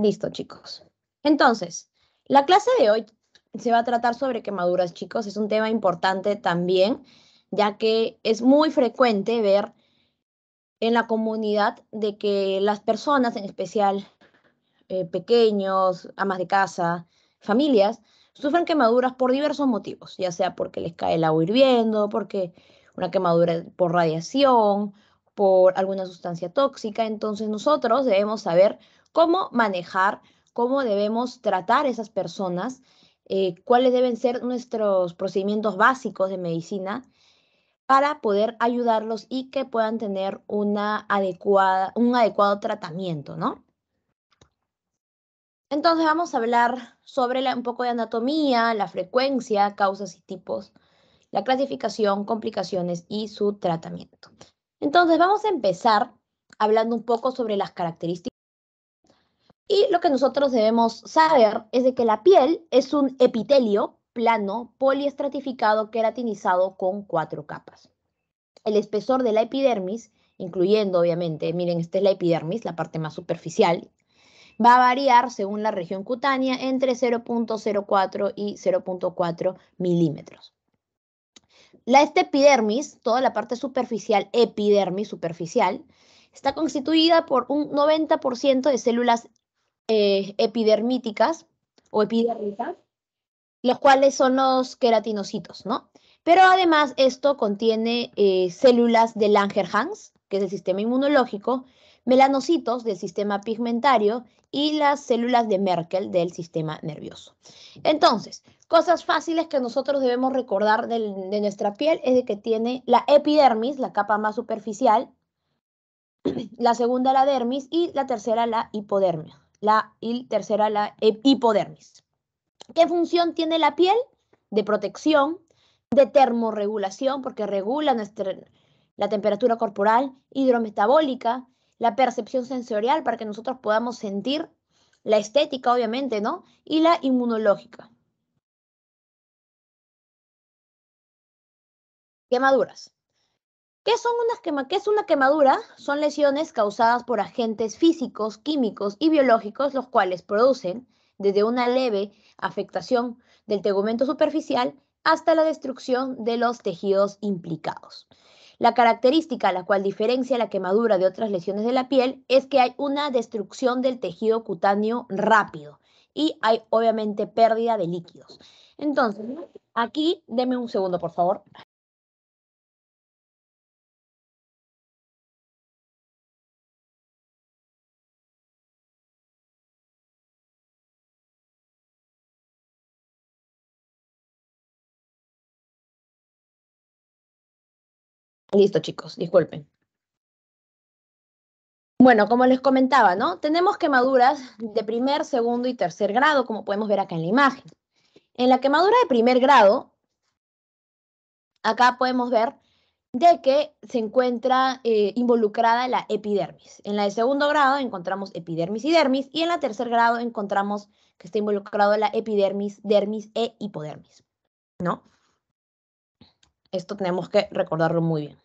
Listo, chicos. Entonces, la clase de hoy se va a tratar sobre quemaduras, chicos. Es un tema importante también, ya que es muy frecuente ver en la comunidad de que las personas, en especial eh, pequeños, amas de casa, familias, sufren quemaduras por diversos motivos, ya sea porque les cae el agua hirviendo, porque una quemadura por radiación, por alguna sustancia tóxica. Entonces nosotros debemos saber cómo manejar, cómo debemos tratar a esas personas, eh, cuáles deben ser nuestros procedimientos básicos de medicina para poder ayudarlos y que puedan tener una adecuada, un adecuado tratamiento, ¿no? Entonces vamos a hablar sobre un poco de anatomía, la frecuencia, causas y tipos, la clasificación, complicaciones y su tratamiento. Entonces vamos a empezar hablando un poco sobre las características y lo que nosotros debemos saber es de que la piel es un epitelio plano poliestratificado queratinizado con cuatro capas. El espesor de la epidermis, incluyendo obviamente, miren, esta es la epidermis, la parte más superficial, va a variar según la región cutánea entre 0.04 y 0.4 milímetros. La estepidermis, epidermis, toda la parte superficial, epidermis superficial, está constituida por un 90% de células eh, epidermíticas o epidermis los cuales son los queratinocitos, ¿no? Pero además esto contiene eh, células de Langerhans, que es el sistema inmunológico, melanocitos del sistema pigmentario y las células de Merkel del sistema nervioso. Entonces, cosas fáciles que nosotros debemos recordar de, nuestra piel es de que tiene la epidermis, la capa más superficial, la segunda la dermis y la tercera la hipodermia la, y tercera, la e, hipodermis. ¿Qué función tiene la piel? De protección, de termorregulación, porque regula nuestra, la temperatura corporal, hidrometabólica, la percepción sensorial para que nosotros podamos sentir, la estética, obviamente, ¿no? Y la inmunológica. Quemaduras. ¿Qué, son es una quemadura? Son lesiones causadas por agentes físicos, químicos y biológicos, los cuales producen desde una leve afectación del tegumento superficial hasta la destrucción de los tejidos implicados. La característica la cual diferencia la quemadura de otras lesiones de la piel es que hay una destrucción del tejido cutáneo rápido y hay obviamente pérdida de líquidos. Entonces, aquí, deme un segundo, por favor. Listo, chicos, disculpen. Bueno, como les comentaba, ¿no? Tenemos quemaduras de primer, segundo y tercer grado, como podemos ver acá en la imagen. En la quemadura de primer grado, acá podemos ver de que se encuentra eh, involucrada la epidermis. En la de segundo grado encontramos epidermis y dermis, y en la tercer grado encontramos que está involucrada la epidermis, dermis e hipodermis, ¿no? Esto tenemos que recordarlo muy bien.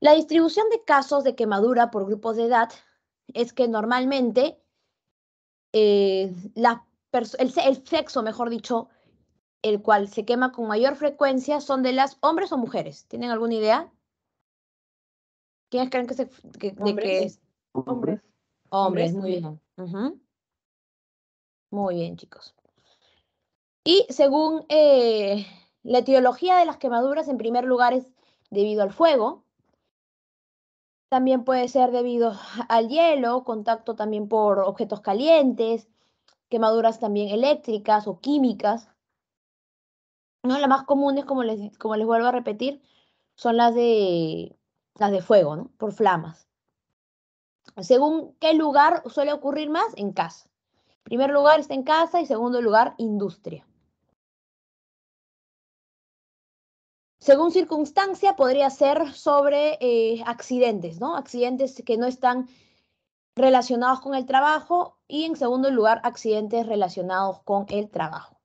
La distribución de casos de quemadura por grupos de edad es que normalmente eh, el, sexo, mejor dicho, el cual se quema con mayor frecuencia son de las hombres o mujeres. ¿Tienen alguna idea? ¿Quiénes creen que se es? Hombres. Hombres, muy bien. Muy bien, chicos. Y según eh, la etiología de las quemaduras, en primer lugar es debido al fuego, también puede ser debido al hielo, contacto también por objetos calientes, quemaduras también eléctricas o químicas. ¿no? Las más comunes, como les, como les vuelvo a repetir, son las de, las de fuego, por flamas. Según qué lugar suele ocurrir más, en casa. primer lugar está en casa y segundo lugar, industria. según circunstancia, podría ser sobre eh, accidentes, ¿no? Accidentes que no están relacionados con el trabajo y, en segundo lugar, accidentes relacionados con el trabajo.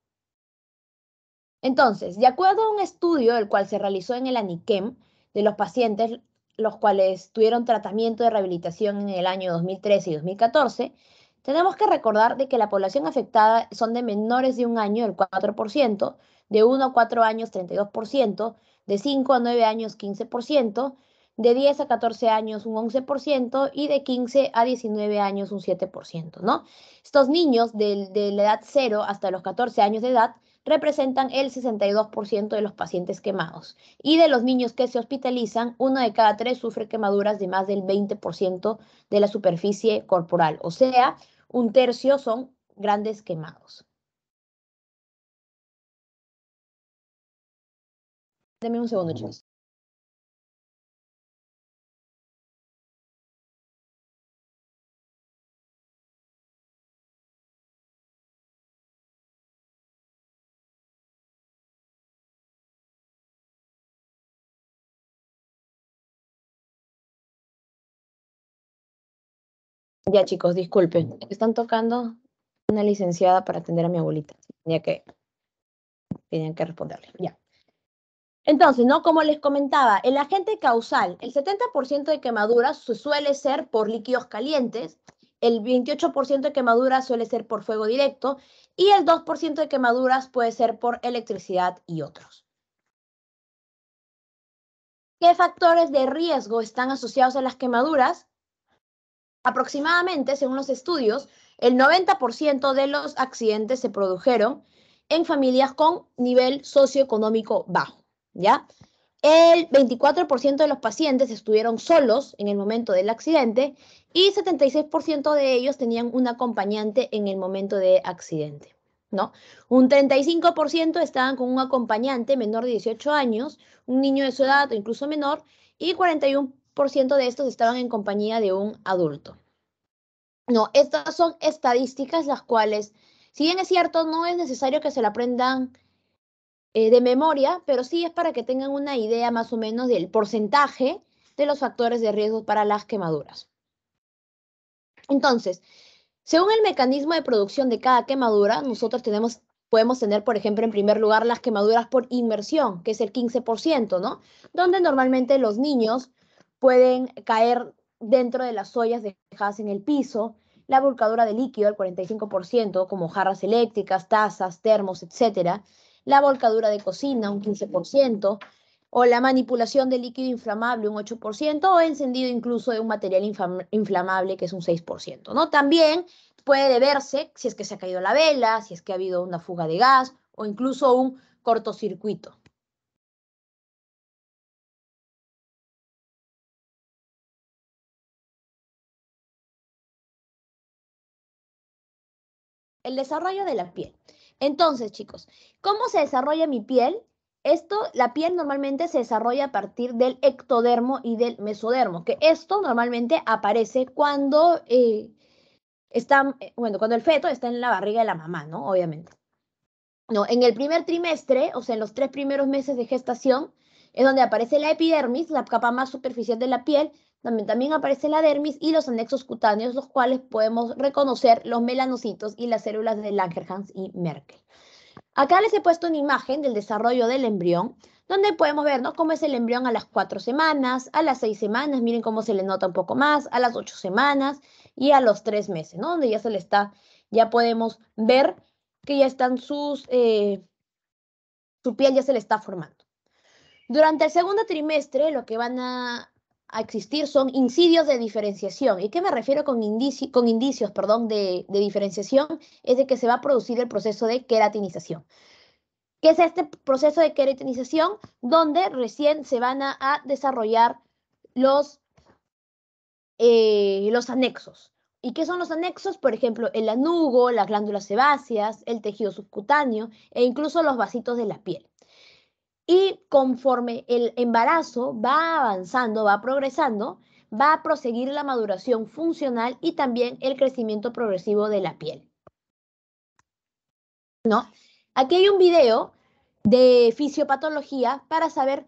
Entonces, de acuerdo a un estudio, el cual se realizó en el ANIQUEM, de los pacientes los cuales tuvieron tratamiento de rehabilitación en el año 2013 y 2014, tenemos que recordar de que la población afectada son de menores de un año, el 4%, de 1 a 4 años, 32%, de 5 a 9 años, 15%, de 10 a 14 años un 11% y de 15 a 19 años un 7%, ¿no? Estos niños de, de, la edad 0 hasta los 14 años de edad representan el 62% de los pacientes quemados. Y de los niños que se hospitalizan, uno de cada tres sufre quemaduras de más del 20% de la superficie corporal. O sea, un tercio son grandes quemados. Deme un segundo, chicos. Ya chicos, disculpen, están tocando una licenciada para atender a mi abuelita. Tenía que, tenían que responderle. Ya. Entonces, ¿no? Como les comentaba, el agente causal, el 70% de quemaduras suele ser por líquidos calientes, el 28% de quemaduras suele ser por fuego directo y el 2% de quemaduras puede ser por electricidad y otros. ¿Qué factores de riesgo están asociados a las quemaduras? Aproximadamente, según los estudios, el 90% de los accidentes se produjeron en familias con nivel socioeconómico bajo, ¿ya? El 24% de los pacientes estuvieron solos en el momento del accidente y 76% de ellos tenían un acompañante en el momento de accidente, ¿no? Un 35% estaban con un acompañante menor de 18 años, un niño de su edad o incluso menor, y 41 por ciento de estos estaban en compañía de un adulto. No, estas son estadísticas las cuales, si bien es cierto, no es necesario que se la aprendan eh, de memoria, pero sí es para que tengan una idea más o menos del porcentaje de los factores de riesgo para las quemaduras. Entonces, según el mecanismo de producción de cada quemadura, nosotros tenemos, podemos tener, por ejemplo, en primer lugar las quemaduras por inmersión, que es el 15%, ¿no? Donde normalmente los niños pueden caer dentro de las ollas dejadas en el piso, la volcadura de líquido al 45%, como jarras eléctricas, tazas, termos, etc. La volcadura de cocina un 15%, o la manipulación de líquido inflamable un 8%, o encendido incluso de un material inflamable que es un 6%. ¿no? También puede deberse si es que se ha caído la vela, si es que ha habido una fuga de gas o incluso un cortocircuito. el desarrollo de la piel. Entonces, chicos, ¿cómo se desarrolla mi piel? Esto, la piel normalmente se desarrolla a partir del ectodermo y del mesodermo, que esto normalmente aparece cuando eh, está, eh, cuando el feto está en la barriga de la mamá, ¿no? Obviamente. No, en el primer trimestre, o sea, en los tres primeros meses de gestación, es donde aparece la epidermis, la capa más superficial de la piel, también aparece la dermis y los anexos cutáneos, los cuales podemos reconocer los melanocitos y las células de Langerhans y Merkel. Acá les he puesto una imagen del desarrollo del embrión, donde podemos ver cómo es el embrión a las cuatro semanas, a las seis semanas, miren cómo se le nota un poco más, a las ocho semanas y a los tres meses, ¿no? donde ya se le está, ya podemos ver que ya están sus, eh, su piel ya se le está formando. Durante el segundo trimestre, lo que van a a existir son incidios de diferenciación. ¿Y qué me refiero con, con indicios perdón, de, de diferenciación? Es de que se va a producir el proceso de queratinización ¿Qué es este proceso de queratinización donde recién se van a, desarrollar los, eh, los anexos. ¿Y qué son los anexos? Por ejemplo, el anugo, las glándulas sebáceas, el tejido subcutáneo e incluso los vasitos de la piel. Y conforme el embarazo va avanzando, va progresando, va a proseguir la maduración funcional y también el crecimiento progresivo de la piel. ¿No? Aquí hay un video de fisiopatología para saber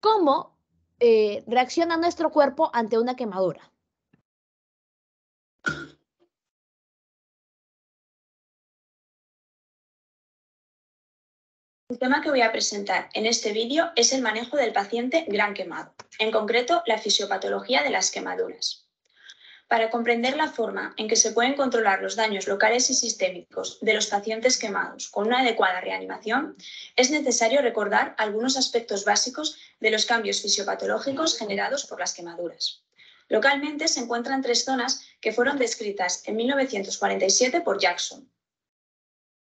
cómo eh, reacciona nuestro cuerpo ante una quemadura. El tema que voy a presentar en este vídeo es el manejo del paciente gran quemado, en concreto la fisiopatología de las quemaduras. Para comprender la forma en que se pueden controlar los daños locales y sistémicos de los pacientes quemados con una adecuada reanimación, es necesario recordar algunos aspectos básicos de los cambios fisiopatológicos generados por las quemaduras. Localmente se encuentran tres zonas que fueron descritas en 1947 por Jackson,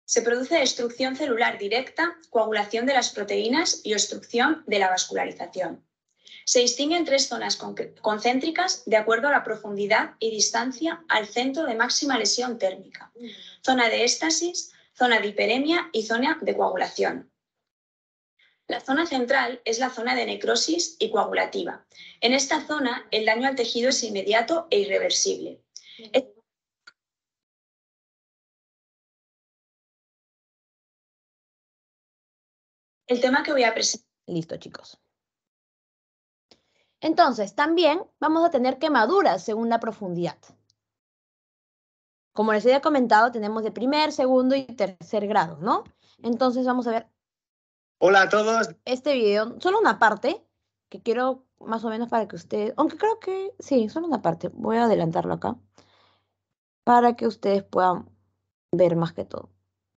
se produce destrucción celular directa, coagulación de las proteínas y obstrucción de la vascularización. Se distinguen tres zonas concéntricas de acuerdo a la profundidad y distancia al centro de máxima lesión térmica, zona de éstasis, zona de hiperemia y zona de coagulación. La zona central es la zona de necrosis y coagulativa. En esta zona, el daño al tejido es inmediato e irreversible. el tema que voy a presentar. Listo, chicos. Entonces, también vamos a tener quemaduras según la profundidad. Como les había comentado, tenemos de primer, segundo y tercer grado, ¿no? Entonces vamos a ver. Hola a todos. Este video, solo una parte que quiero más o menos para que ustedes, aunque creo que sí, solo una parte, voy a adelantarlo acá para que ustedes puedan ver más que todo.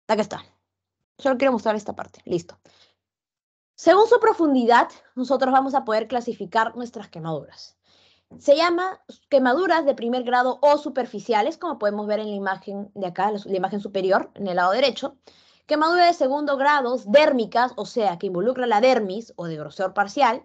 Acá está. Solo quiero mostrar esta parte. Listo. Según su profundidad, nosotros vamos a poder clasificar nuestras quemaduras. Se llama quemaduras de primer grado o superficiales, como podemos ver en la imagen de acá, la imagen superior, en el lado derecho. Quemaduras de segundo grado, dérmicas, o sea, que involucra la dermis o de grosor parcial,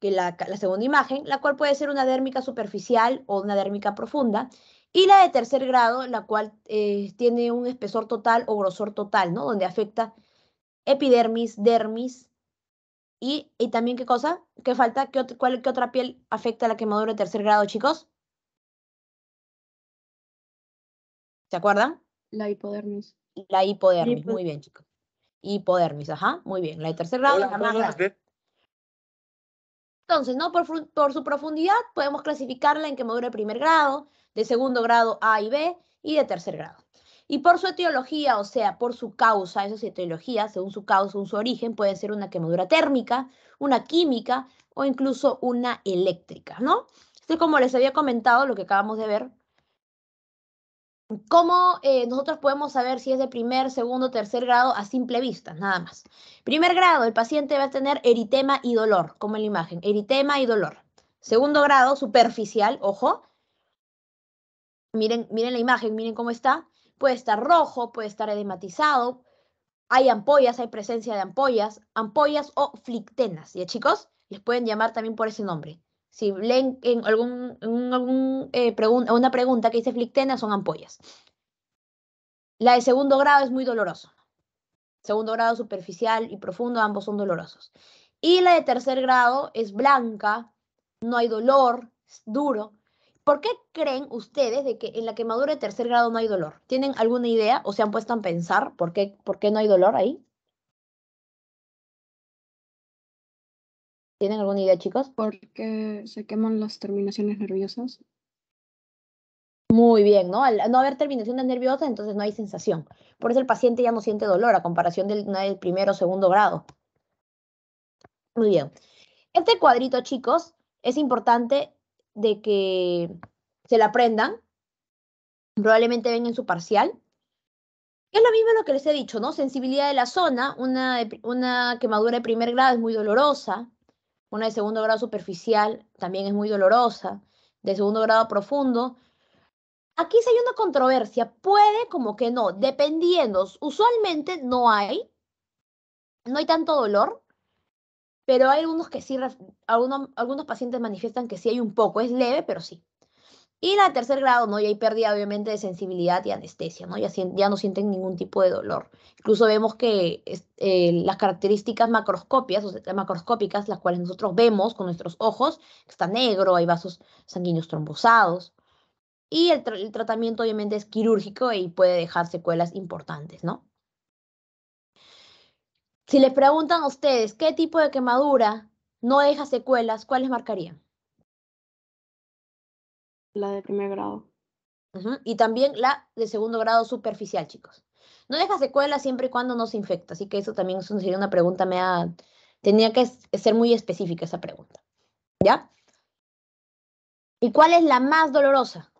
que la, la segunda imagen, la cual puede ser una dérmica superficial o una dérmica profunda. Y la de tercer grado, la cual eh, tiene un espesor total o grosor total, ¿no? Donde afecta epidermis, dermis y, y también qué cosa, qué falta, ¿Qué, cuál, qué otra piel afecta a la quemadura de tercer grado, chicos. ¿Se acuerdan? La hipodermis. La hipodermis, muy bien, chicos. Hipodermis, ajá, muy bien. La de tercer grado la Entonces, ¿no? Por, por, su profundidad podemos clasificarla en quemadura de primer grado, de segundo grado A y B y de tercer grado y por su etiología, o sea, por su causa, eso es etiología, según su causa, según su origen, puede ser una quemadura térmica, una química o incluso una eléctrica, ¿no? Esto es como les había comentado, lo que acabamos de ver. ¿Cómo eh, nosotros podemos saber si es de primer, segundo, tercer grado a simple vista? Nada más. Primer grado, el paciente va a tener eritema y dolor, como en la imagen, eritema y dolor. Segundo grado, superficial, ojo. Miren, miren la imagen, miren cómo está puede estar rojo, puede estar edematizado, hay ampollas, hay presencia de ampollas, ampollas o flictenas. ¿Ya chicos? Les pueden llamar también por ese nombre. Si leen en, algún, eh, una pregunta que dice flictenas, son ampollas. La de segundo grado es muy doloroso. Segundo grado superficial y profundo, ambos son dolorosos. Y la de tercer grado es blanca, no hay dolor, es duro. ¿Por qué creen ustedes de que en la quemadura de tercer grado no hay dolor? ¿Tienen alguna idea o se han puesto a pensar por qué, por no hay dolor ahí? ¿Tienen alguna idea, chicos? Porque se queman las terminaciones nerviosas. Muy bien, ¿no? Al no haber terminaciones nerviosas, entonces no hay sensación. Por eso el paciente ya no siente dolor a comparación del, del primero o segundo grado. Muy bien. Este cuadrito, chicos, es importante de que se la aprendan, probablemente ven en su parcial. Es lo mismo lo que les he dicho, ¿no? Sensibilidad de la zona, una, una quemadura de primer grado es muy dolorosa, una de segundo grado superficial también es muy dolorosa, de segundo grado profundo. Aquí sí hay una controversia, puede como que no, dependiendo, usualmente no hay, no hay tanto dolor, pero hay algunos que sí, algunos, algunos pacientes manifiestan que sí hay un poco, es leve, pero sí. Y la tercer grado, ¿no? Ya hay pérdida, obviamente, de sensibilidad y anestesia, ¿no? Ya, ya no sienten ningún tipo de dolor. Incluso vemos que eh, las características macroscópicas o macroscópicas, las cuales nosotros vemos con nuestros ojos, está negro, hay vasos sanguíneos trombosados. Y el, el tratamiento, obviamente, es quirúrgico y puede dejar secuelas importantes, ¿no? Si les preguntan a ustedes qué tipo de quemadura no deja secuelas, ¿cuáles marcarían? La de primer grado. Y también la de segundo grado superficial, chicos. No deja secuelas siempre y cuando no se infecta, así que eso también sería una pregunta ha Tenía que ser muy específica esa pregunta. ¿Ya? ¿Y cuál es la más dolorosa?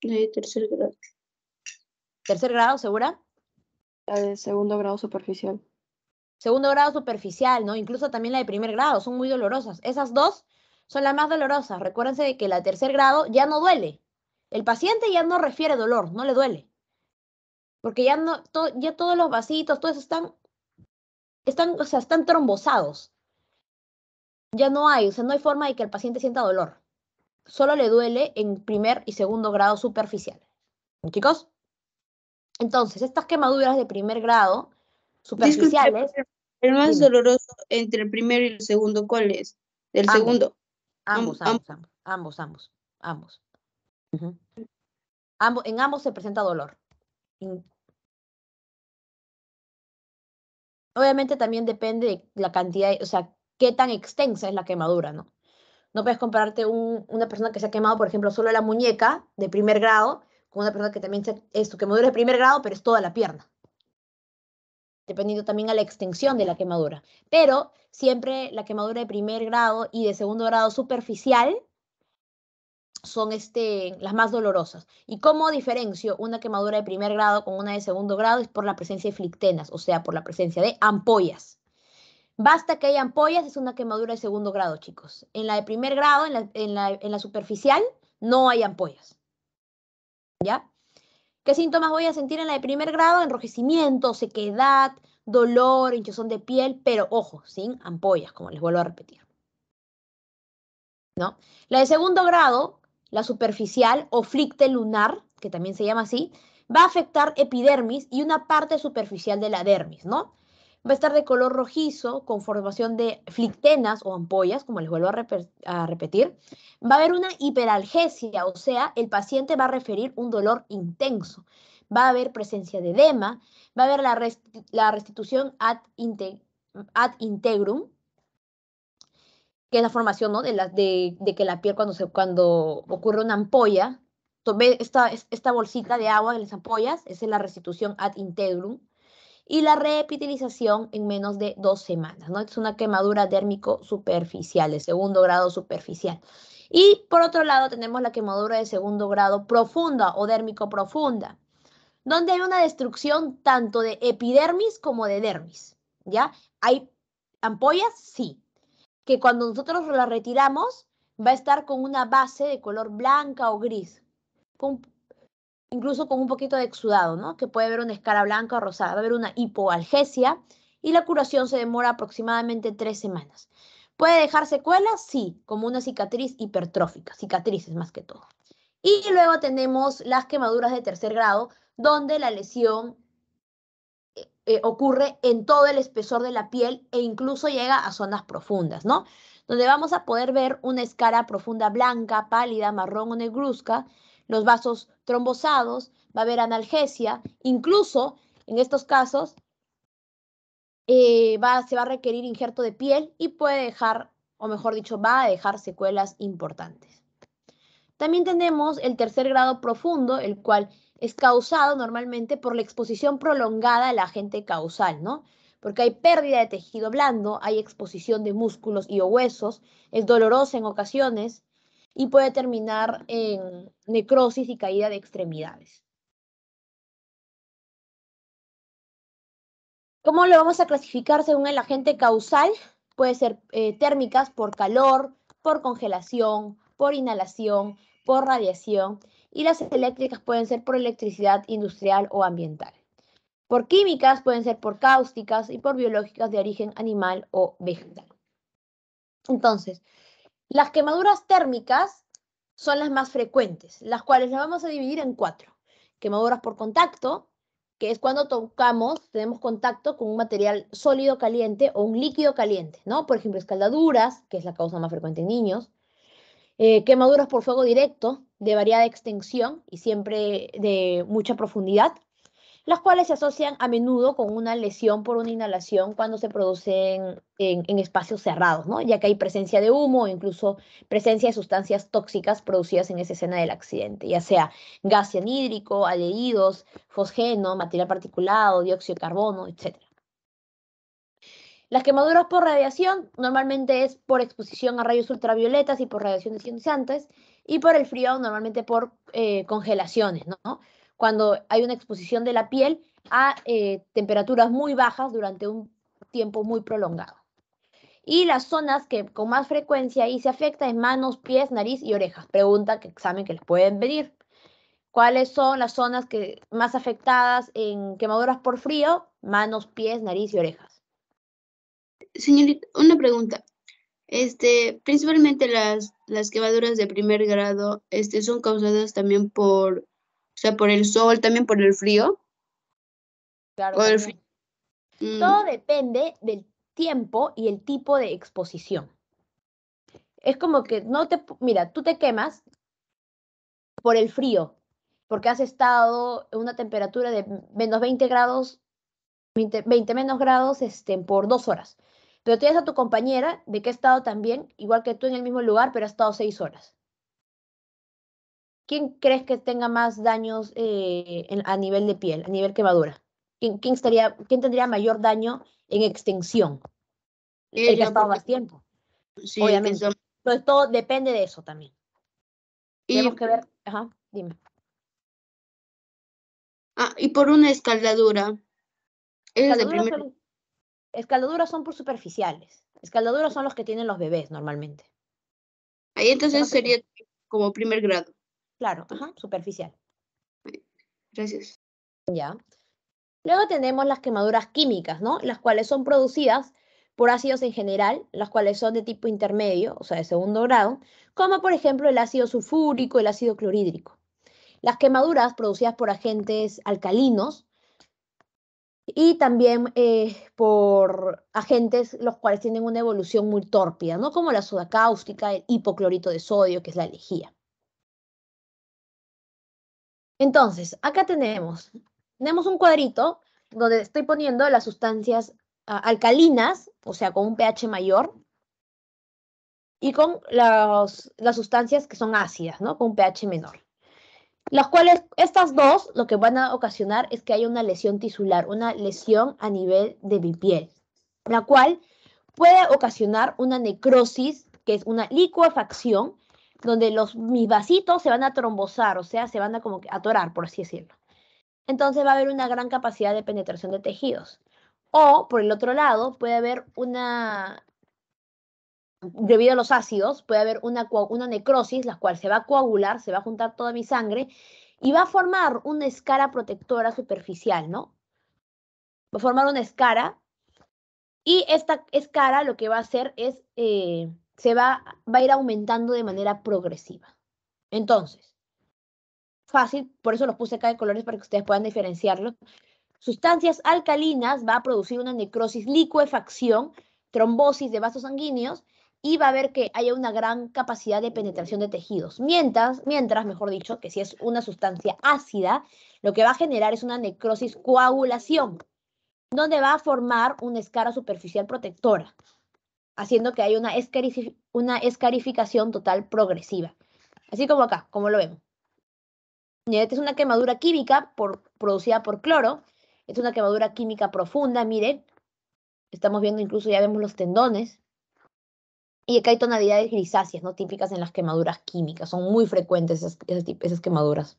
La de tercer grado. ¿Tercer grado, segura? La de segundo grado superficial. Segundo grado superficial, ¿no? Incluso también la de primer grado, son muy dolorosas. Esas dos son las más dolorosas. Recuérdense de que la tercer grado ya no duele. El paciente ya no refiere dolor, no le duele. Porque ya, no, ya todos los vasitos, todos están, están, o sea, están trombosados. Ya no hay, o sea, no hay forma de que el paciente sienta dolor. Solo le duele en primer y segundo grado superficial. ¿Chicos? Entonces, estas quemaduras de primer grado superficiales. el más doloroso entre el primero y el segundo, ¿cuál es? El segundo. Ambos, ambos, ambos, ambos, ambos. ambos. en ambos se presenta dolor. Obviamente también depende de la cantidad, o sea, qué tan extensa es la quemadura, ¿no? No puedes compararte una persona que se ha quemado, por ejemplo, solo la muñeca de primer grado una persona que también es tu quemadura de primer grado, pero es toda la pierna. Dependiendo también a la extensión de la quemadura. Pero siempre la quemadura de primer grado y de segundo grado superficial son este, las más dolorosas. ¿Y cómo diferencio una quemadura de primer grado con una de segundo grado? Es por la presencia de flictenas, o sea, por la presencia de ampollas. Basta que haya ampollas, es una quemadura de segundo grado, chicos. En la de primer grado, en la superficial, no hay ampollas. ¿Ya? ¿Qué síntomas voy a sentir en la de primer grado? Enrojecimiento, sequedad, dolor, hinchazón de piel, pero ojo, sin ampollas, como les vuelvo a repetir. ¿No? La de segundo grado, la superficial o flicte lunar, que también se llama así, va a afectar epidermis y una parte superficial de la dermis, ¿no? va a estar de color rojizo con formación de flictenas o ampollas, como les vuelvo a, repetir. Va a haber una hiperalgesia, o sea, el paciente va a referir un dolor intenso. Va a haber presencia de edema, va a haber la, restitución ad, integrum, que es la formación de, de, que la piel cuando, se, cuando ocurre una ampolla, esta, esta bolsita de agua de las ampollas, esa es la restitución ad integrum y la reepitelización en menos de dos semanas, ¿no? Es una quemadura dérmico superficial, de segundo grado superficial. Y por otro lado tenemos la quemadura de segundo grado profunda o dérmico profunda, donde hay una destrucción tanto de epidermis como de dermis, ¿ya? Hay ampollas, sí, que cuando nosotros las retiramos va a estar con una base de color blanca o gris, con incluso con un poquito de exudado, ¿no? Que puede haber una escala blanca o rosada, va a haber una hipoalgesia y la curación se demora aproximadamente tres semanas. ¿Puede dejar secuelas? Sí, como una cicatriz hipertrófica, cicatrices más que todo. Y luego tenemos las quemaduras de tercer grado, donde la lesión eh, eh, ocurre en todo el espesor de la piel e incluso llega a zonas profundas, ¿no? Donde vamos a poder ver una escala profunda blanca, pálida, marrón o negruzca, los vasos trombosados, va a haber analgesia, incluso en estos casos eh, se va a requerir injerto de piel y puede dejar, o mejor dicho, va a dejar secuelas importantes. También tenemos el tercer grado profundo, el cual es causado normalmente por la exposición prolongada al agente causal, ¿no? Porque hay pérdida de tejido blando, hay exposición de músculos y huesos, es dolorosa en ocasiones, y puede terminar en necrosis y caída de extremidades. ¿Cómo lo vamos a clasificar según el agente causal? Puede ser eh, térmicas por calor, por congelación, por inhalación, por radiación y las eléctricas pueden ser por electricidad industrial o ambiental. Por químicas pueden ser por cáusticas y por biológicas de origen animal o vegetal. Entonces, las quemaduras térmicas son las más frecuentes, las cuales las vamos a dividir en cuatro. Quemaduras por contacto, que es cuando tocamos, tenemos contacto con un material sólido caliente o un líquido caliente, ¿no? Por ejemplo, escaldaduras, que es la causa más frecuente en niños. Eh, quemaduras por fuego directo, de variada extensión y siempre de mucha profundidad las cuales se asocian a menudo con una lesión por una inhalación cuando se producen en, espacios cerrados, ¿no? ya que hay presencia de humo o incluso presencia de sustancias tóxicas producidas en esa escena del accidente, ya sea gas anhídrico, aldehídos, fosgeno, material particulado, dióxido de carbono, etc. Las quemaduras por radiación normalmente es por exposición a rayos ultravioletas y por radiaciones ionizantes y por el frío normalmente por eh, congelaciones, ¿no? cuando hay una exposición de la piel a eh, temperaturas muy bajas durante un tiempo muy prolongado. Y las zonas que con más frecuencia ahí se afecta es manos, pies, nariz y orejas. Pregunta que examen que les pueden venir. ¿Cuáles son las zonas que más afectadas en quemaduras por frío? Manos, pies, nariz y orejas. Señorita, una pregunta. Este, principalmente las, las quemaduras de primer grado este, son causadas también por o sea, por el sol, también por el frío. Claro. Mm. Todo depende del tiempo y el tipo de exposición. Es como que no te, mira, tú te quemas por el frío, porque has estado en una temperatura de menos 20 grados, 20, menos grados este, por dos horas. Pero tienes a tu compañera de que ha estado también, igual que tú en el mismo lugar, pero ha estado seis horas. ¿quién crees que tenga más daños eh, a nivel de piel, a nivel quemadura? ¿Quién, estaría, ¿Quién tendría mayor daño en extensión? el que más tiempo. obviamente. todo depende de eso también. Y, Tenemos que ver, ajá, dime. Ah, y por una escaldadura. Escaldaduras, son, escaldaduras son por superficiales. Escaldaduras son los que tienen los bebés normalmente. Ahí entonces sería como primer grado. Claro, superficial. Gracias. Ya. Luego tenemos las quemaduras químicas, ¿no? Las cuales son producidas por ácidos en general, las cuales son de tipo intermedio, o sea, de segundo grado, como por ejemplo el ácido sulfúrico, el ácido clorhídrico. Las quemaduras producidas por agentes alcalinos y también eh, por agentes los cuales tienen una evolución muy tórpida, ¿no? Como la soda cáustica, el hipoclorito de sodio, que es la lejía. Entonces, acá tenemos, tenemos un cuadrito donde estoy poniendo las sustancias ah, alcalinas, o sea, con un pH mayor, y con las sustancias que son ácidas, ¿no? Con un pH menor. Las cuales, estas dos, lo que van a ocasionar es que haya una lesión tisular, una lesión a nivel de mi piel, la cual puede ocasionar una necrosis, que es una licuefacción, donde los, mis vasitos se van a trombosar, o sea, se van a como atorar, por así decirlo. Entonces va a haber una gran capacidad de penetración de tejidos. O, por el otro lado, puede haber una, debido a los ácidos, puede haber una, una necrosis, la cual se va a coagular, se va a juntar toda mi sangre y va a formar una escara protectora superficial, ¿no? Va a formar una escara y esta escara lo que va a hacer es eh, se va, va a ir aumentando de manera progresiva. Entonces, fácil, por eso los puse acá de colores para que ustedes puedan diferenciarlo Sustancias alcalinas va a producir una necrosis, liquefacción, trombosis de vasos sanguíneos y va a ver que haya una gran capacidad de penetración de tejidos. Mientras, mientras, mejor dicho, que si es una sustancia ácida, lo que va a generar es una necrosis coagulación, donde va a formar una escara superficial protectora haciendo que haya una, escarificación total progresiva. Así como acá, como lo vemos. Esta es una quemadura química producida por cloro. Es una quemadura química profunda, miren. Estamos viendo incluso, ya vemos los tendones. Y acá hay tonalidades grisáceas, ¿no? Típicas en las quemaduras químicas. Son muy frecuentes esas quemaduras.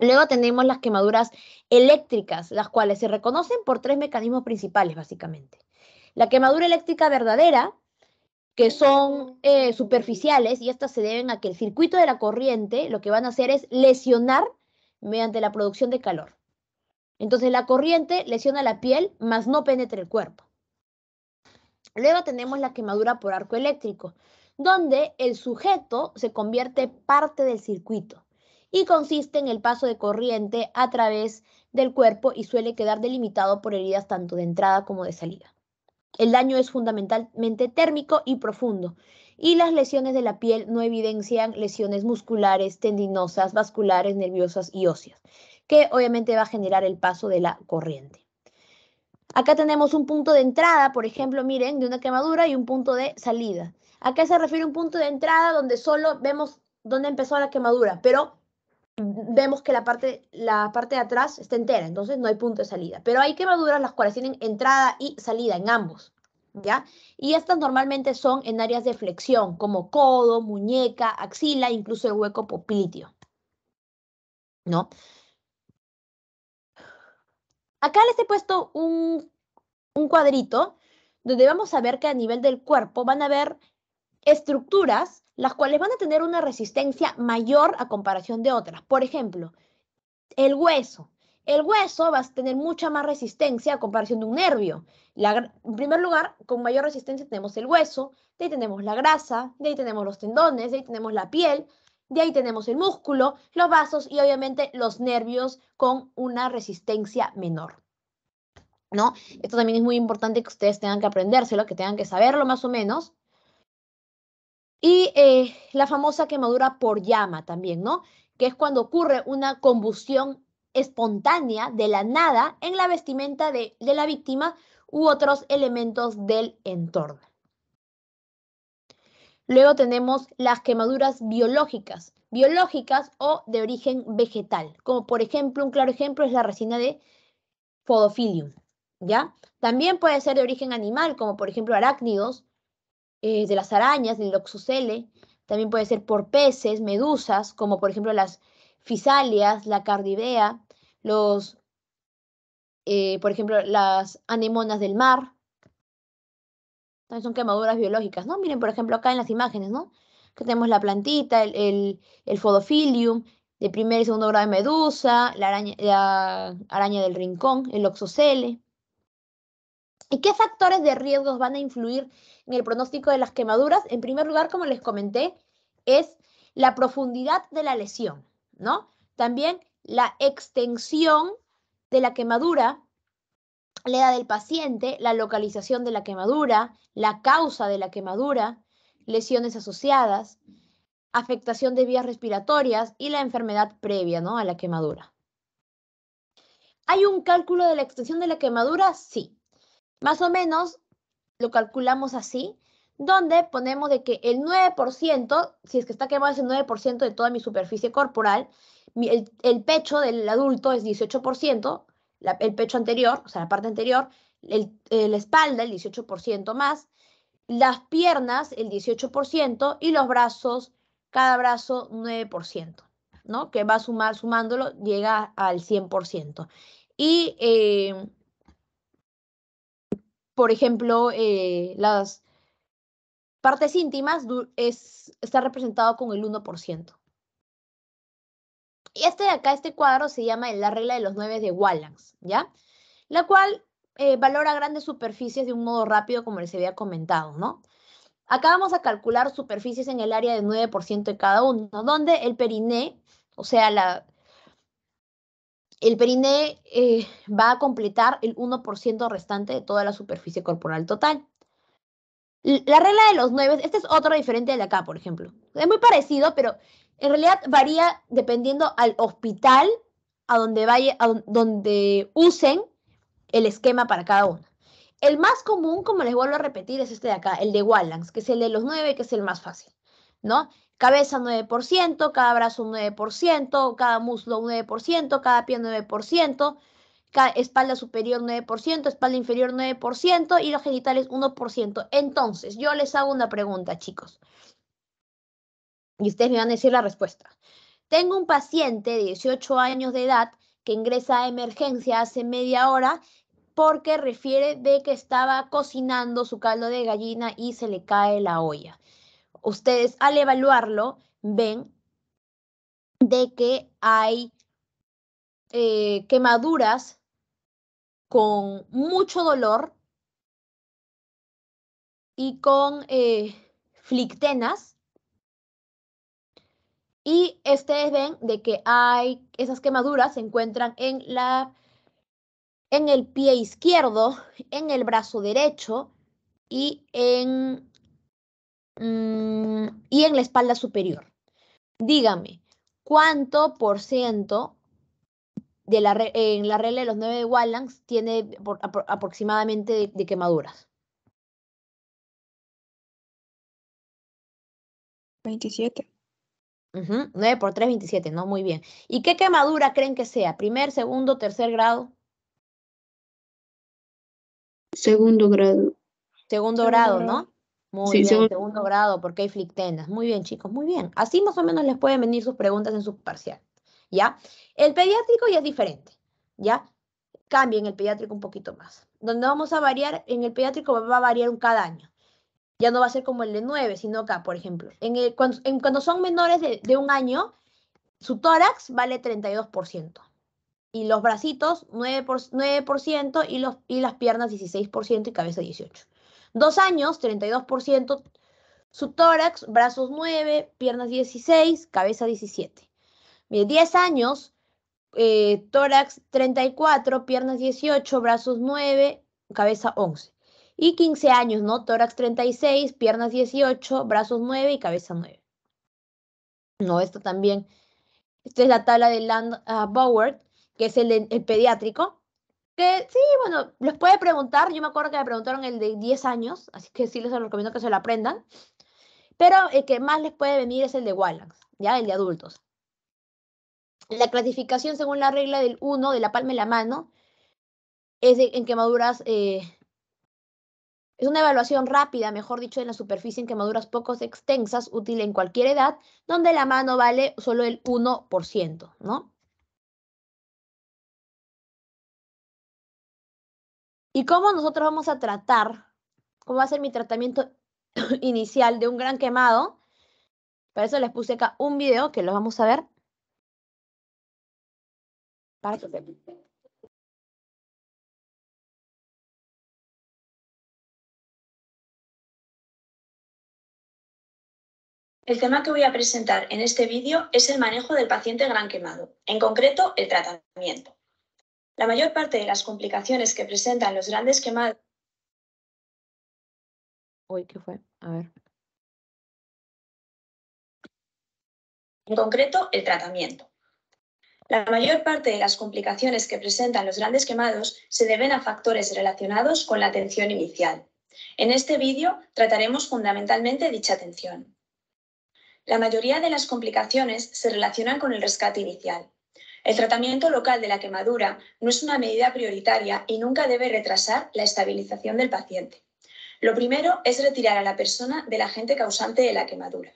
Luego tenemos las quemaduras eléctricas, las cuales se reconocen por tres mecanismos principales, básicamente. La quemadura eléctrica verdadera, que son eh, superficiales, y estas se deben a que el circuito de la corriente lo que van a hacer es lesionar mediante la producción de calor. Entonces la corriente lesiona la piel, mas no penetra el cuerpo. Luego tenemos la quemadura por arco eléctrico, donde el sujeto se convierte parte del circuito y consiste en el paso de corriente a través del cuerpo y suele quedar delimitado por heridas tanto de entrada como de salida. El daño es fundamentalmente térmico y profundo, y las lesiones de la piel no evidencian lesiones musculares, tendinosas, vasculares, nerviosas y óseas, que obviamente va a generar el paso de la corriente. Acá tenemos un punto de entrada, por ejemplo, miren, de una quemadura y un punto de salida. Acá se refiere a un punto de entrada donde solo vemos dónde empezó la quemadura, pero vemos que la parte, la parte de atrás está entera, entonces no hay punto de salida. Pero hay quemaduras las cuales tienen entrada y salida en ambos, ¿ya? Y estas normalmente son en áreas de flexión, como codo, muñeca, axila, incluso el hueco popliteo, ¿no? Acá les he puesto un, un cuadrito donde vamos a ver que a nivel del cuerpo van a haber estructuras las cuales van a tener una resistencia mayor a comparación de otras. Por ejemplo, el hueso. El hueso va a tener mucha más resistencia a comparación de un nervio. en primer lugar, con mayor resistencia tenemos el hueso, de ahí tenemos la grasa, de ahí tenemos los tendones, de ahí tenemos la piel, de ahí tenemos el músculo, los vasos y obviamente los nervios con una resistencia menor. ¿No? Esto también es muy importante que ustedes tengan que aprendérselo, que tengan que saberlo más o menos, y eh, la famosa quemadura por llama también, ¿no? Que es cuando ocurre una combustión espontánea de la nada en la vestimenta de, la víctima u otros elementos del entorno. Luego tenemos las quemaduras biológicas, biológicas o de origen vegetal, como por ejemplo, un claro ejemplo es la resina de Fodofilium, ¿ya? También puede ser de origen animal, como por ejemplo arácnidos, eh, de las arañas, del oxocele, también puede ser por peces, medusas, como por ejemplo las fisalias, la cardivea, los, eh, por ejemplo, las anemonas del mar. También son quemaduras biológicas, ¿no? Miren, por ejemplo, acá en las imágenes, ¿no? Que tenemos la plantita, el, el, el de primer y segundo grado de medusa, la araña, la araña del rincón, el oxocele. ¿Y qué factores de riesgos van a influir en el pronóstico de las quemaduras? En primer lugar, como les comenté, es la profundidad de la lesión, ¿no? También la extensión de la quemadura, la edad del paciente, la localización de la quemadura, la causa de la quemadura, lesiones asociadas, afectación de vías respiratorias y la enfermedad previa ¿no? a la quemadura. ¿Hay un cálculo de la extensión de la quemadura? Sí. Más o menos lo calculamos así, donde ponemos de que el 9%, si es que está quemado el 9% de toda mi superficie corporal, el, pecho del adulto es 18%, el pecho anterior, o sea, la parte anterior, eh, la espalda el 18% más, las piernas el 18% y los brazos, cada brazo 9%, ¿no? Que va a sumándolo, llega al 100%. Y eh, por ejemplo, eh, las partes íntimas es, está representado con el 1%. Y este de acá, este cuadro, se llama la regla de los 9 de Wallace, ¿ya? La cual eh, valora grandes superficies de un modo rápido, como les había comentado, ¿no? Acá vamos a calcular superficies en el área de 9% de cada uno, donde el periné, o sea, la, el perineo eh, va a completar el 1% restante de toda la superficie corporal total. La regla de los nueve, este es otro diferente de acá, por ejemplo. Es muy parecido, pero en realidad varía dependiendo al hospital a donde, vaya, a donde usen el esquema para cada uno. El más común, como les vuelvo a repetir, es este de acá, el de Wallans, que es el de los nueve, que es el más fácil, ¿no? cabeza 9%, cada brazo 9%, cada muslo 9%, cada pie 9%, espalda superior 9%, espalda inferior 9% y los genitales 1%. Entonces, yo les hago una pregunta, chicos. Y ustedes me van a decir la respuesta. Tengo un paciente de 18 años de edad que ingresa a emergencia hace media hora porque refiere de que estaba cocinando su caldo de gallina y se le cae la olla ustedes al evaluarlo ven de que hay eh, quemaduras con mucho dolor y con eh, flictenas. Y ustedes ven de que hay esas quemaduras se encuentran en la en el pie izquierdo, en el brazo derecho y en Mm, y en la espalda superior. Dígame, ¿cuánto por ciento de la, en la regla de los nueve de tiene aproximadamente de, quemaduras? 27. 9 por 3, 27, ¿no? Muy bien. ¿Y qué quemadura creen que sea? ¿Primer, segundo, tercer grado? Segundo grado. Segundo, grado, ¿no? Muy bien, segundo grado, porque hay flictenas. Muy bien, chicos, muy bien. Así más o menos les pueden venir sus preguntas en su parcial, ¿ya? El pediátrico ya es diferente, ¿ya? en el pediátrico un poquito más. Donde vamos a variar, en el pediátrico va a variar un cada año. Ya no va a ser como el de 9, sino acá, por ejemplo. En, el, cuando, en cuando, son menores de, un año, su tórax vale 32% y los bracitos 9%, por, 9 y, los, y las piernas 16% y cabeza 18%. Dos años, 32%. Su tórax, brazos 9, piernas 16, cabeza 17. 10 años, eh, tórax 34, piernas 18, brazos 9, cabeza 11. Y 15 años, ¿no? Tórax 36, piernas 18, brazos 9 y cabeza 9. No, esto también. Esta es la tabla de Land ah, que es el pediátrico. Que sí, bueno, les puede preguntar. Yo me acuerdo que me preguntaron el de 10 años, así que sí les recomiendo que se lo aprendan. Pero el que más les puede venir es el de Wallace, ya el de adultos. La clasificación según la regla del 1 de la palma de la mano es en quemaduras eh, es una evaluación rápida, mejor dicho, en la superficie en quemaduras pocos extensas, útil en cualquier edad, donde la mano vale solo el 1%, ¿no? ¿Y cómo nosotros vamos a tratar? ¿Cómo va a ser mi tratamiento inicial de un gran quemado? Para eso les puse acá un video que lo vamos a ver. El tema que voy a presentar en este vídeo es el manejo del paciente gran quemado, en concreto el tratamiento. La mayor parte de las complicaciones que presentan los grandes quemados. ¿qué fue? A ver. En concreto, el tratamiento. La mayor parte de las complicaciones que presentan los grandes quemados se deben a factores relacionados con la atención inicial. En este vídeo trataremos fundamentalmente dicha atención. La mayoría de las complicaciones se relacionan con el rescate inicial, el tratamiento local de la quemadura no es una medida prioritaria y nunca debe retrasar la estabilización del paciente. Lo primero es retirar a la persona del agente causante de la quemadura.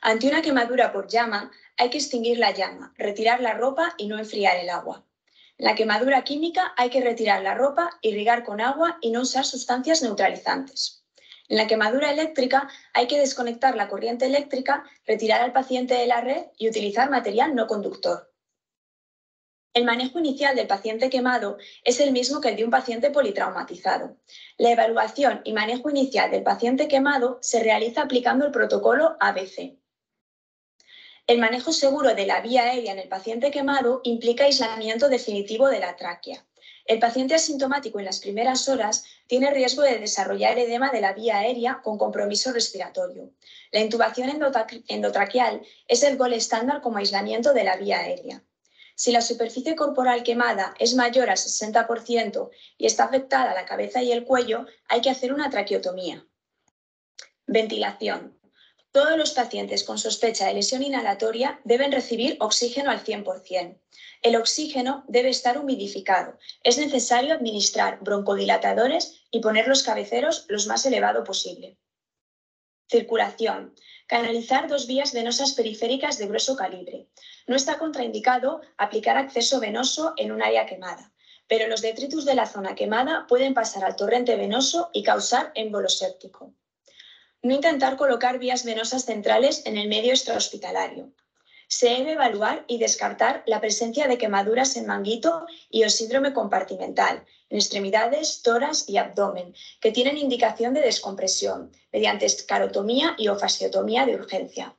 Ante una quemadura por llama, hay que extinguir la llama, retirar la ropa y no enfriar el agua. En la quemadura química hay que retirar la ropa, irrigar con agua y no usar sustancias neutralizantes. En la quemadura eléctrica hay que desconectar la corriente eléctrica, retirar al paciente de la red y utilizar material no conductor. El manejo inicial del paciente quemado es el mismo que el de un paciente politraumatizado. La evaluación y manejo inicial del paciente quemado se realiza aplicando el protocolo ABC. El manejo seguro de la vía aérea en el paciente quemado implica aislamiento definitivo de la tráquea. El paciente asintomático en las primeras horas tiene riesgo de desarrollar edema de la vía aérea con compromiso respiratorio. La intubación endotraqueal es el gol estándar como aislamiento de la vía aérea. Si la superficie corporal quemada es mayor al 60% y está afectada la cabeza y el cuello, hay que hacer una traqueotomía. Ventilación. Todos los pacientes con sospecha de lesión inhalatoria deben recibir oxígeno al 100%. El oxígeno debe estar humidificado. Es necesario administrar broncodilatadores y poner los cabeceros los más elevado posible. Circulación. Canalizar dos vías venosas periféricas de grueso calibre. No está contraindicado aplicar acceso venoso en un área quemada, pero los detritus de la zona quemada pueden pasar al torrente venoso y causar émbolo séptico. No intentar colocar vías venosas centrales en el medio extrahospitalario. Se debe evaluar y descartar la presencia de quemaduras en manguito y o síndrome compartimental, en extremidades, toras y abdomen, que tienen indicación de descompresión, mediante escarotomía y ofasiotomía de urgencia.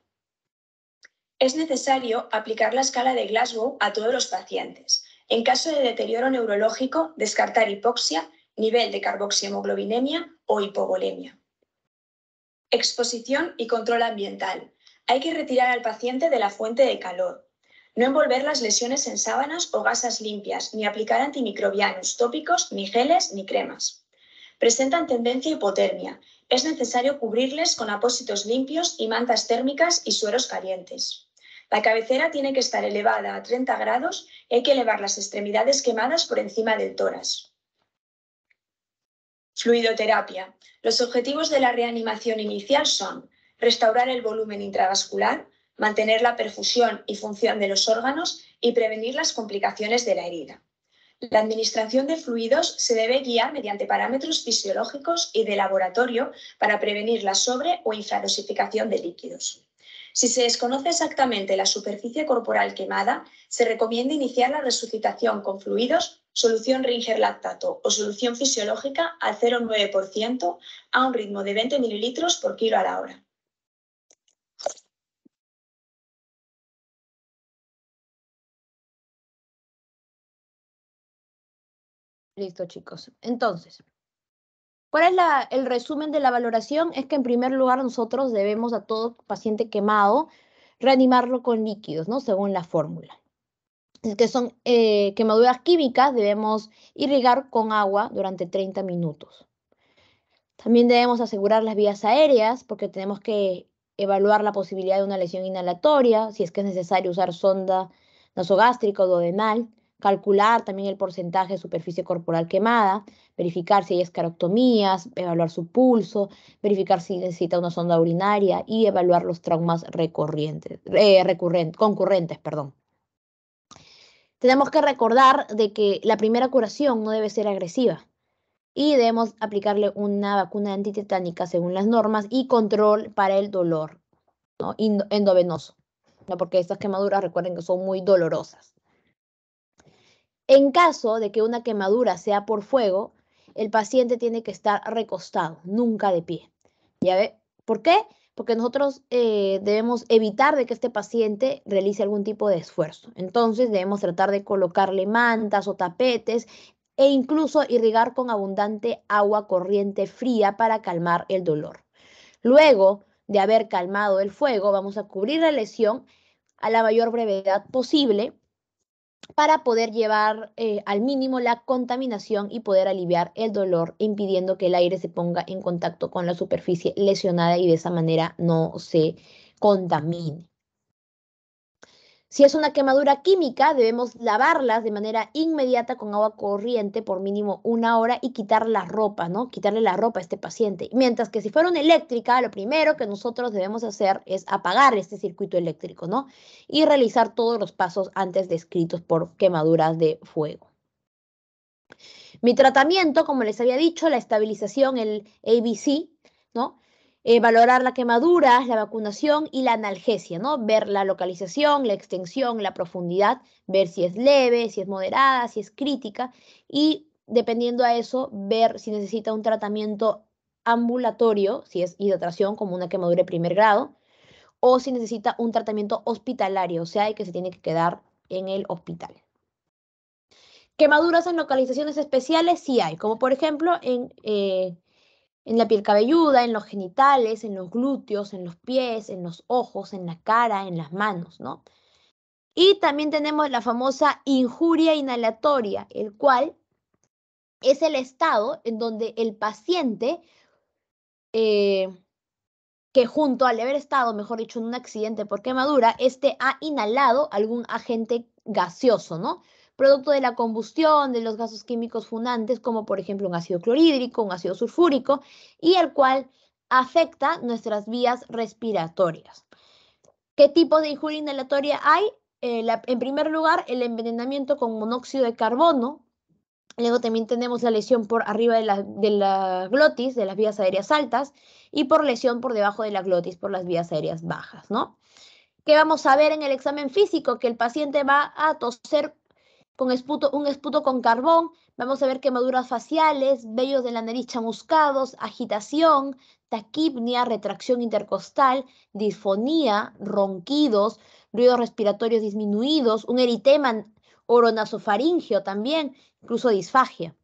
Es necesario aplicar la escala de Glasgow a todos los pacientes. En caso de deterioro neurológico, descartar hipoxia, nivel de carboxiemoglobinemia o hipovolemia. Exposición y control ambiental. Hay que retirar al paciente de la fuente de calor. No envolver las lesiones en sábanas o gasas limpias, ni aplicar antimicrobianos tópicos, ni geles, ni cremas. Presentan tendencia a hipotermia. Es necesario cubrirles con apósitos limpios y mantas térmicas y sueros calientes. La cabecera tiene que estar elevada a 30 grados y hay que elevar las extremidades quemadas por encima del tórax. Fluidoterapia. Los objetivos de la reanimación inicial son restaurar el volumen intravascular, mantener la perfusión y función de los órganos y prevenir las complicaciones de la herida. La administración de fluidos se debe guiar mediante parámetros fisiológicos y de laboratorio para prevenir la sobre o infradosificación de líquidos. Si se desconoce exactamente la superficie corporal quemada, se recomienda iniciar la resucitación con fluidos, solución Ringer lactato o solución fisiológica al 0,9% a un ritmo de 20 ml por kilo a la hora. Listo, chicos. Entonces, ¿Cuál es el resumen de la valoración? Es que en primer lugar nosotros debemos a todo paciente quemado reanimarlo con líquidos, ¿no? Según la fórmula. Que son eh, quemaduras químicas, debemos irrigar con agua durante 30 minutos. También debemos asegurar las vías aéreas porque tenemos que evaluar la posibilidad de una lesión inhalatoria, si es que es necesario usar sonda nasogástrica o duodenal calcular también el porcentaje de superficie corporal quemada, verificar si hay escarotomías, evaluar su pulso, verificar si necesita una sonda urinaria y evaluar los traumas recurrentes, eh, recurrentes concurrentes. Perdón. Tenemos que recordar de que la primera curación no debe ser agresiva y debemos aplicarle una vacuna antitetánica según las normas y control para el dolor endovenoso, porque estas quemaduras recuerden que son muy dolorosas. En caso de que una quemadura sea por fuego, el paciente tiene que estar recostado, nunca de pie. ¿Ya ve? ¿Por qué? Porque nosotros eh, debemos evitar de que este paciente realice algún tipo de esfuerzo. Entonces debemos tratar de colocarle mantas o tapetes e incluso irrigar con abundante agua corriente fría para calmar el dolor. Luego de haber calmado el fuego, vamos a cubrir la lesión a la mayor brevedad posible para poder llevar eh, al mínimo la contaminación y poder aliviar el dolor, impidiendo que el aire se ponga en contacto con la superficie lesionada y de esa manera no se contamine. Si es una quemadura química, debemos lavarlas de manera inmediata con agua corriente por mínimo una hora y quitar la ropa, ¿no? Quitarle la ropa a este paciente. Mientras que si fuera una eléctrica, lo primero que nosotros debemos hacer es apagar este circuito eléctrico, ¿no? Y realizar todos los pasos antes descritos por quemaduras de fuego. Mi tratamiento, como les había dicho, la estabilización, el ABC, ¿no? Eh, valorar la quemadura, la vacunación y la analgesia, ¿no? Ver la localización, la extensión, la profundidad, ver si es leve, si es moderada, si es crítica y dependiendo a eso, ver si necesita un tratamiento ambulatorio, si es hidratación como una quemadura de primer grado, o si necesita un tratamiento hospitalario, o sea, que se tiene que quedar en el hospital. Quemaduras en localizaciones especiales sí hay, como por ejemplo en eh, en la piel cabelluda, en los genitales, en los glúteos, en los pies, en los ojos, en la cara, en las manos, ¿no? Y también tenemos la famosa injuria inhalatoria, el cual es el estado en donde el paciente eh, que junto al haber estado, mejor dicho, en un accidente por quemadura, este ha inhalado algún agente gaseoso, ¿no? producto de la combustión de los gases químicos fundantes, como por ejemplo un ácido clorhídrico, un ácido sulfúrico, y el cual afecta nuestras vías respiratorias. ¿Qué tipo de injuria inhalatoria hay? Eh, en primer lugar, el envenenamiento con monóxido de carbono. Luego también tenemos la lesión por arriba de la, glotis, de las vías aéreas altas, y por lesión por debajo de la glotis, por las vías aéreas bajas, ¿Qué vamos a ver en el examen físico? Que el paciente va a toser con esputo, un esputo con carbón, vamos a ver quemaduras faciales, vellos de la nariz chamuscados, agitación, taquipnia, retracción intercostal, disfonía, ronquidos, ruidos respiratorios disminuidos, un eritema oronasofaringio también, incluso disfagia.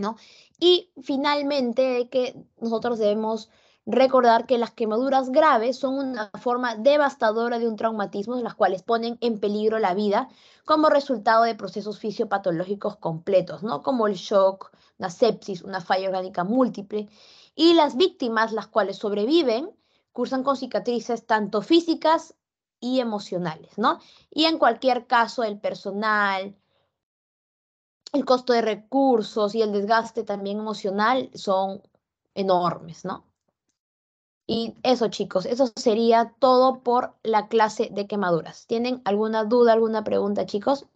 ¿no? Y finalmente que nosotros debemos Recordar que las quemaduras graves son una forma devastadora de un traumatismo, las cuales ponen en peligro la vida como resultado de procesos fisiopatológicos completos, ¿no? como el shock, una sepsis, una falla orgánica múltiple. Y las víctimas, las cuales sobreviven, cursan con cicatrices tanto físicas y emocionales, ¿no? Y en cualquier caso, el personal, el costo de recursos y el desgaste también emocional son enormes, ¿no? Y eso, chicos, eso sería todo por la clase de quemaduras. ¿Tienen alguna duda, alguna pregunta, chicos?